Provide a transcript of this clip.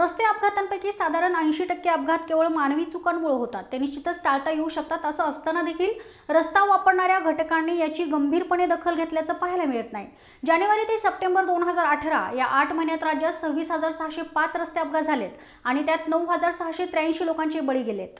रस्ते अपघातांपैकी साधारण ऐंशी टक्के अपघात केवळ मानवी चुकांमुळे होतात ते निश्चितच टाळता येऊ शकतात असं असताना देखील रस्ता वापरणाऱ्या घटकांनी याची गंभीरपणे दखल घेतल्याचं पाहायला मिळत नाही जानेवारी ते सप्टेंबर दोन हजार अठरा या आठ महिन्यात राज्यात सव्वीस हजार सहाशे पाच रस्ते अपघात झालेत आणि त्यात नऊ हजार सहाशे त्र्याऐंशी लोकांचे बळी गेलेत